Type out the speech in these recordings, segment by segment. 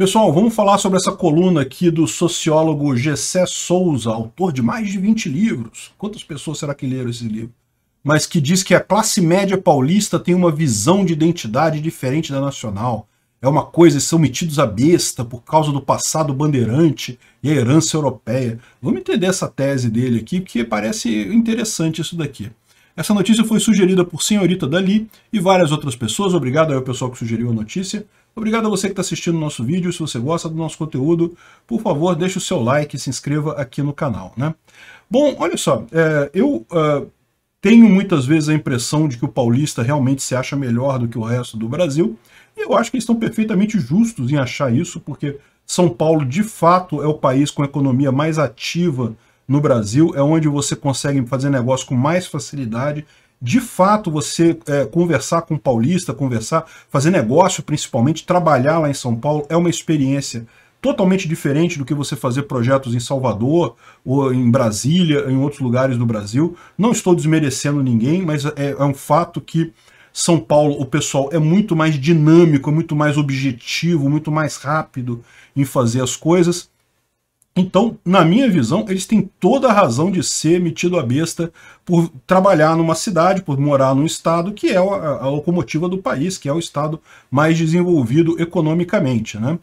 Pessoal, vamos falar sobre essa coluna aqui do sociólogo Gessé Souza, autor de mais de 20 livros. Quantas pessoas será que leram esse livro? Mas que diz que a classe média paulista tem uma visão de identidade diferente da nacional. É uma coisa, são metidos à besta por causa do passado bandeirante e a herança europeia. Vamos entender essa tese dele aqui, porque parece interessante isso daqui. Essa notícia foi sugerida por senhorita Dali e várias outras pessoas. Obrigado ao pessoal que sugeriu a notícia. Obrigado a você que está assistindo o nosso vídeo. Se você gosta do nosso conteúdo, por favor, deixe o seu like e se inscreva aqui no canal. Né? Bom, olha só, é, eu é, tenho muitas vezes a impressão de que o paulista realmente se acha melhor do que o resto do Brasil, e eu acho que eles estão perfeitamente justos em achar isso, porque São Paulo, de fato, é o país com a economia mais ativa no Brasil, é onde você consegue fazer negócio com mais facilidade, de fato você é, conversar com paulista, conversar, fazer negócio principalmente, trabalhar lá em São Paulo é uma experiência totalmente diferente do que você fazer projetos em Salvador ou em Brasília, em outros lugares do Brasil. Não estou desmerecendo ninguém, mas é, é um fato que São Paulo, o pessoal é muito mais dinâmico, é muito mais objetivo, muito mais rápido em fazer as coisas. Então, na minha visão, eles têm toda a razão de ser metido a besta por trabalhar numa cidade, por morar num estado que é a, locomotiva do país, que é o estado mais desenvolvido economicamente, né?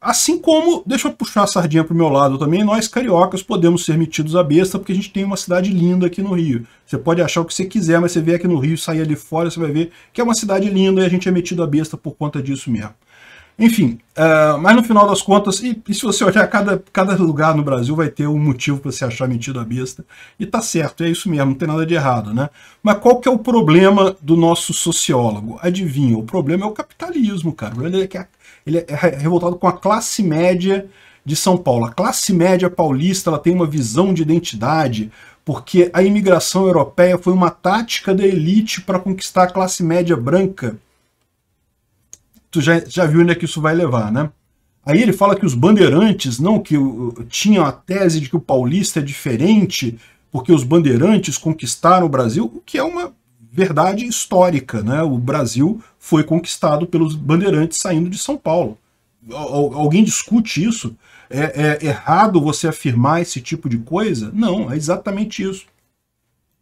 Assim como, deixa eu puxar a sardinha para o meu lado também, nós cariocas podemos ser metidos a besta porque a gente tem uma cidade linda aqui no Rio. Você pode achar o que você quiser, mas você vê aqui no Rio, sair ali fora, você vai ver que é uma cidade linda e a gente é metido a besta por conta disso mesmo. Enfim, uh, mas no final das contas, e, e, se você olhar, cada, cada lugar no Brasil vai ter um motivo para se achar metido a besta, e tá certo, é isso mesmo, não tem nada de errado, né? Mas qual que é o problema do nosso sociólogo? Adivinha, o problema é o capitalismo, cara. É ele é, ele é revoltado com a classe média de São Paulo. A classe média paulista ela tem uma visão de identidade, porque a imigração europeia foi uma tática da elite para conquistar a classe média branca, tu já, já viu onde é que isso vai levar, né? Aí ele fala que os bandeirantes, não, que tinham a tese de que o paulista é diferente porque os bandeirantes conquistaram o Brasil, o que é uma verdade histórica, né? O Brasil foi conquistado pelos bandeirantes saindo de São Paulo. Alguém discute isso? É, é errado você afirmar esse tipo de coisa? Não, é exatamente isso.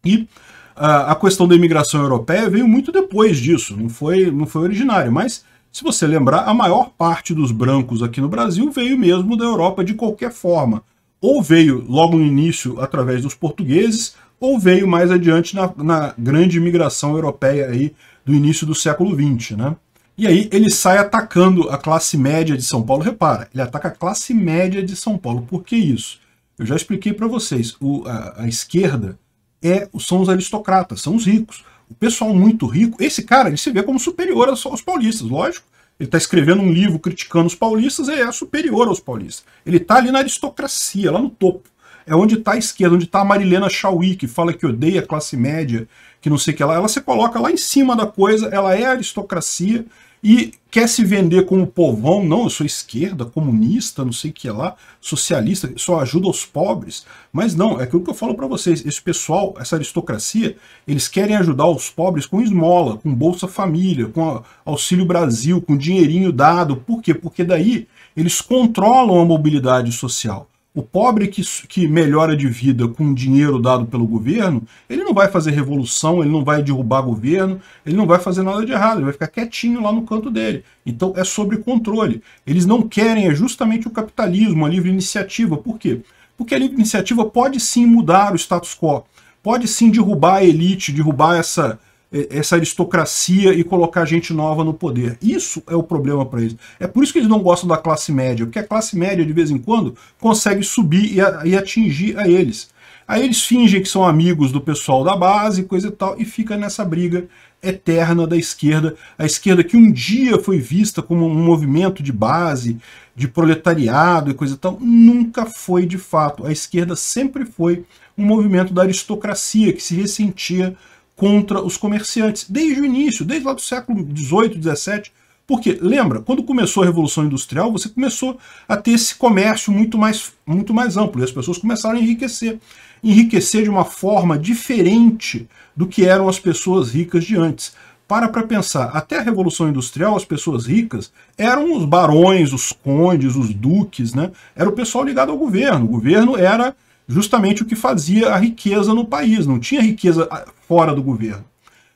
E a, a questão da imigração europeia veio muito depois disso, não foi, não foi originário, mas se você lembrar, a maior parte dos brancos aqui no Brasil veio mesmo da Europa de qualquer forma. Ou veio logo no início através dos portugueses, ou veio mais adiante na, na grande imigração europeia aí do início do século XX. Né? E aí ele sai atacando a classe média de São Paulo. Repara, ele ataca a classe média de São Paulo. Por que isso? Eu já expliquei para vocês, o, a, a, esquerda é, são os aristocratas, são os ricos o pessoal muito rico, esse cara, ele se vê como superior aos, paulistas, lógico. Ele está escrevendo um livro criticando os paulistas, ele é superior aos paulistas. Ele está ali na aristocracia, lá no topo é onde está a esquerda, onde está a Marilena Chauí, que fala que odeia a classe média, que não sei o que lá. Ela se coloca lá em cima da coisa, ela é aristocracia e quer se vender como povão. Não, eu sou esquerda, comunista, não sei o que lá, socialista, só ajuda os pobres. Mas não, é aquilo que eu falo para vocês. Esse pessoal, essa aristocracia, eles querem ajudar os pobres com esmola, com Bolsa Família, com Auxílio Brasil, com dinheirinho dado. Por quê? Porque daí eles controlam a mobilidade social. O pobre que, que melhora de vida com dinheiro dado pelo governo, ele não vai fazer revolução, ele não vai derrubar governo, ele não vai fazer nada de errado, ele vai ficar quietinho lá no canto dele. Então é sobre controle. Eles não querem, é justamente o capitalismo, a livre iniciativa. Por quê? Porque a livre iniciativa pode sim mudar o status quo, pode sim derrubar a elite, derrubar essa, é, essa aristocracia e colocar gente nova no poder. Isso é o problema para eles. É por isso que eles não gostam da classe média, porque a classe média, de vez em quando, consegue subir e, a, e atingir a eles. Aí eles fingem que são amigos do pessoal da base, coisa e tal, e fica nessa briga eterna da esquerda, a esquerda que um dia foi vista como um movimento de base, de proletariado e coisa e tal, nunca foi de fato. A esquerda sempre foi um movimento da aristocracia que se ressentia contra os comerciantes, desde o início, desde lá do século XVIII, XVII. Porque, lembra, quando começou a Revolução Industrial, você começou a ter esse comércio muito mais, muito mais amplo, e as pessoas começaram a enriquecer. Enriquecer de uma forma diferente do que eram as pessoas ricas de antes. Para para pensar, até a Revolução Industrial, as pessoas ricas eram os barões, os condes, os duques, né? Era o pessoal ligado ao governo. O governo era justamente o que fazia a riqueza no país, não tinha riqueza ah, fora do governo.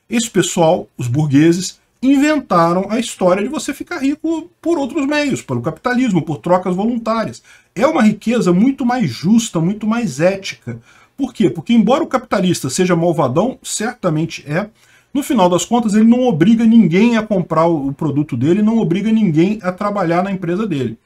Esse pessoal, os burgueses, inventaram a história de você ficar rico por outros meios, pelo capitalismo, por trocas voluntárias. É uma riqueza muito mais justa, muito mais ética. Por quê? Porque, embora o capitalista seja malvadão, certamente é, no final das contas, ele não obriga ninguém a comprar o produto dele, não obriga ninguém a trabalhar na empresa dele.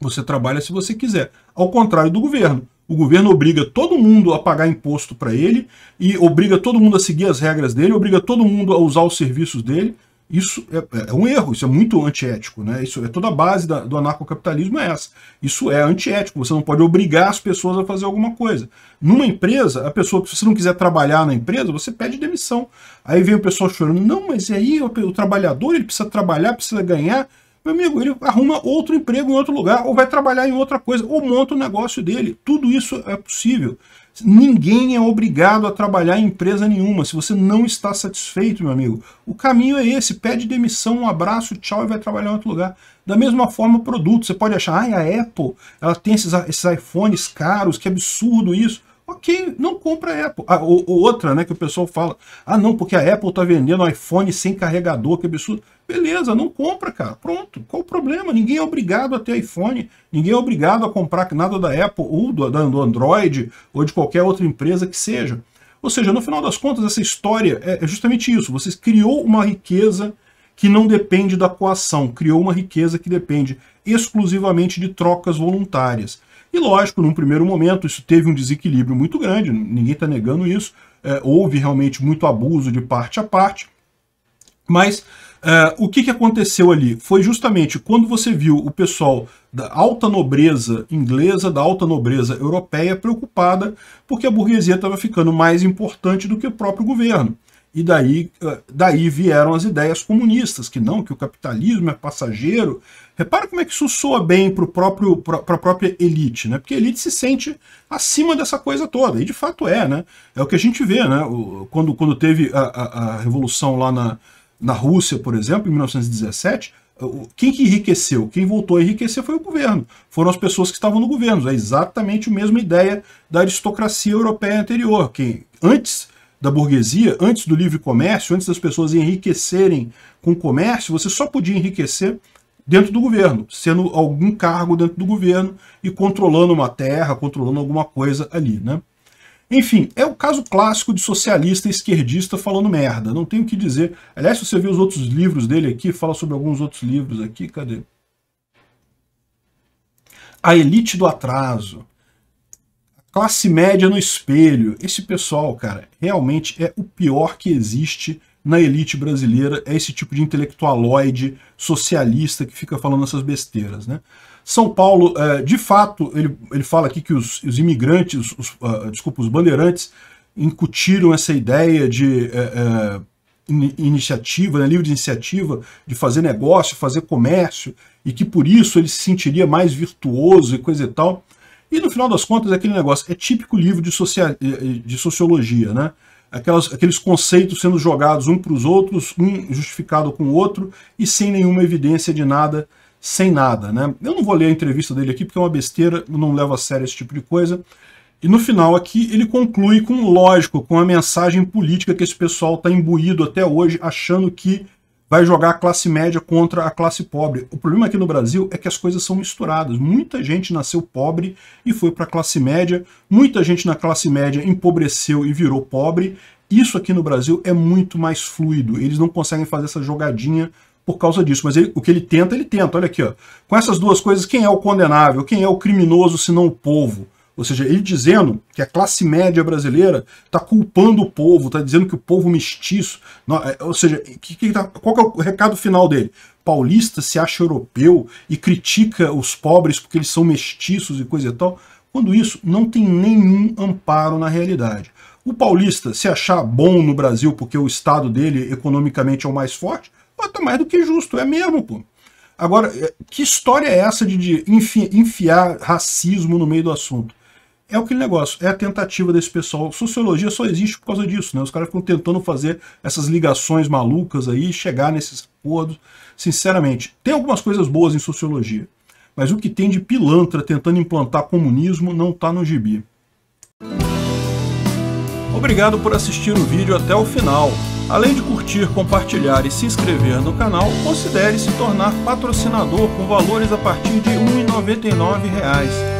Você trabalha se você quiser, ao contrário do governo o governo obriga todo mundo a pagar imposto para ele e obriga todo mundo a seguir as regras dele, obriga todo mundo a usar os serviços dele. Isso é, é um erro, isso é muito antiético. Né? Isso é toda a base da, do anarcocapitalismo é essa. Isso é antiético, você não pode obrigar as pessoas a fazer alguma coisa. Numa empresa, a pessoa, se você não quiser trabalhar na empresa, você pede demissão. Aí vem o pessoal chorando, não, mas aí o, o trabalhador ele precisa trabalhar, precisa ganhar. Meu amigo, ele arruma outro emprego em outro lugar, ou vai trabalhar em outra coisa, ou monta o um negócio dele. Tudo isso é possível. Ninguém é obrigado a trabalhar em empresa nenhuma. Se você não está satisfeito, meu amigo, o caminho é esse. Pede demissão, um abraço, tchau e vai trabalhar em outro lugar. Da mesma forma, o produto. Você pode achar, ah, a Apple, ela tem esses, esses iPhones caros, que absurdo isso. Ok, não compra a Apple. Ah, ou, outra, né, que o pessoal fala, ah não, porque a Apple tá vendendo iPhone sem carregador, que absurdo. Beleza, não compra, cara. Pronto, qual o problema? Ninguém é obrigado a ter iPhone, ninguém é obrigado a comprar nada da Apple ou do, do Android ou de qualquer outra empresa que seja. Ou seja, no final das contas, essa história é, é justamente isso. Você criou uma riqueza que não depende da coação, criou uma riqueza que depende exclusivamente de trocas voluntárias. E lógico, num primeiro momento, isso teve um desequilíbrio muito grande, ninguém está negando isso, é, houve realmente muito abuso de parte a parte, mas é, o que, que aconteceu ali? Foi justamente quando você viu o pessoal da alta nobreza inglesa, da alta nobreza europeia, preocupada porque a burguesia estava ficando mais importante do que o próprio governo. E daí, eh, daí vieram as ideias comunistas, que não, que o capitalismo é passageiro. Repara como é que isso soa bem para a própria elite, né? Porque a elite se sente acima dessa coisa toda, e de fato é, né? É o que a gente vê, né? quando, quando teve a, a, a revolução lá na, na Rússia, por exemplo, em 1917, quem que enriqueceu? Quem voltou a enriquecer foi o governo. Foram as pessoas que estavam no governo. É exatamente a mesma ideia da aristocracia europeia anterior. Quem antes da burguesia, antes do livre comércio, antes das pessoas enriquecerem com o comércio, você só podia enriquecer dentro do governo, sendo algum cargo dentro do governo e controlando uma terra, controlando alguma coisa ali, né? Enfim, é o caso clássico de socialista esquerdista falando merda, não tenho o que dizer. Aliás, se você vê os outros livros dele aqui, fala sobre alguns outros livros aqui, cadê? A Elite do Atraso, Classe média no espelho. Esse pessoal, cara, realmente é o pior que existe na elite brasileira. É esse tipo de intelectualoide socialista que fica falando essas besteiras, né? São Paulo, é, de fato, ele, ele fala aqui que os, os imigrantes, os, uh, desculpa, os bandeirantes, incutiram essa ideia de é, é, iniciativa, né, livre de iniciativa, de fazer negócio, fazer comércio, e que por isso ele se sentiria mais virtuoso e coisa e tal. E no final das contas, é aquele negócio é típico livro de, socia... Eh, eh, de sociologia, né? Aquelas, aqueles conceitos sendo jogados um para os outros, um justificado com o outro, e sem nenhuma evidência de nada, sem nada, né? Eu não vou ler a entrevista dele aqui, porque é uma besteira, eu não levo a sério esse tipo de coisa. E no final aqui ele conclui com lógico, com a mensagem política que esse pessoal está imbuído até hoje, achando que vai jogar a classe média contra a classe pobre. O problema aqui no Brasil é que as coisas são misturadas. Muita gente nasceu pobre e foi para a classe média, muita gente na classe média empobreceu e virou pobre. Isso aqui no Brasil é muito mais fluido, eles não conseguem fazer essa jogadinha por causa disso, mas ele, o que ele tenta, ele tenta. Olha aqui, ó. com essas duas coisas, quem é o condenável, quem é o criminoso, se não o povo? Ou seja, ele dizendo que a classe média brasileira está culpando o povo, está dizendo que o povo mestiço. Não, é, ou seja, que, que tá, qual que é o recado final dele? Paulista se acha europeu e critica os pobres porque eles são mestiços e coisa e tal. Quando isso não tem nenhum amparo na realidade. O paulista se achar bom no Brasil porque o estado dele economicamente é o mais forte, está mais do que justo, é mesmo, pô. Agora, é, que história é essa de enfiar racismo no meio do assunto? é aquele negócio, é a tentativa desse pessoal. Sociologia só existe por causa disso, né? Os caras ficam tentando fazer essas ligações malucas aí, chegar nesses acordos. Sinceramente, tem algumas coisas boas em sociologia, mas o que tem de pilantra tentando implantar comunismo não tá no gibi. Obrigado por assistir o vídeo até o final. Além de curtir, compartilhar e se inscrever no canal, considere se tornar patrocinador com valores a partir de R$ 1,99